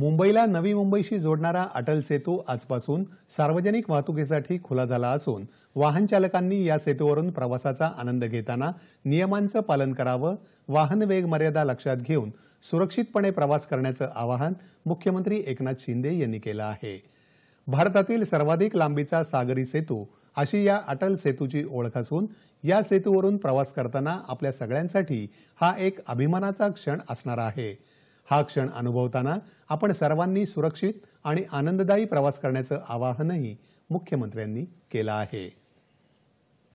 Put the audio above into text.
मुंबईला नवी मुंबईशी जोडणारा अटल सेतू आजपासून सार्वजनिक वाहतुकीसाठी खुला झाला असून वाहनचालकांनी या सेतूवरून प्रवासाचा आनंद घेताना नियमांचं पालन करावं वाहन वेग मर्यादा लक्षात घेऊन सुरक्षितपणे प्रवास करण्याचं आवाहन मुख्यमंत्री एकनाथ शिंदे यांनी केलं आहे भारतातील सर्वाधिक लांबीचा सागरी सेतू अशी या अटल सेतूची ओळख असून या सेतूवरून प्रवास करताना आपल्या सगळ्यांसाठी हा एक अभिमानाचा क्षण असणार आहे हा क्षण अनुभवताना आपण सर्वांनी सुरक्षित आणि आनंददायी प्रवास करण्याचं आवाहनही मुख्यमंत्र्यांनी केलं आहे